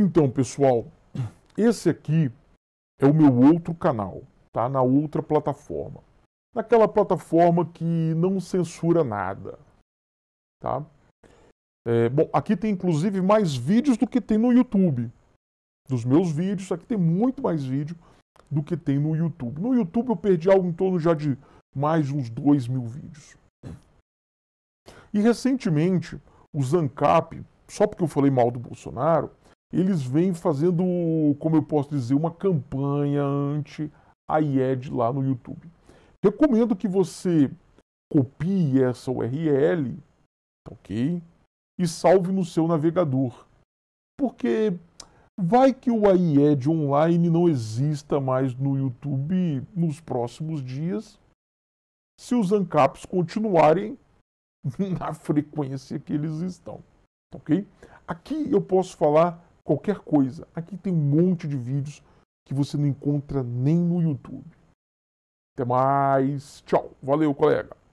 Então, pessoal, esse aqui é o meu outro canal, tá? Na outra plataforma. Naquela plataforma que não censura nada, tá? É, bom, aqui tem inclusive mais vídeos do que tem no YouTube. Dos meus vídeos, aqui tem muito mais vídeo do que tem no YouTube. No YouTube eu perdi algo em torno já de mais uns 2 mil vídeos. E recentemente, o Zancap, só porque eu falei mal do Bolsonaro, eles vêm fazendo, como eu posso dizer, uma campanha anti a IED lá no YouTube. Recomendo que você copie essa URL, ok? E salve no seu navegador. Porque vai que o AIED online não exista mais no YouTube nos próximos dias, se os ANCAPs continuarem na frequência que eles estão, ok? Aqui eu posso falar qualquer coisa. Aqui tem um monte de vídeos que você não encontra nem no YouTube. Até mais. Tchau. Valeu, colega.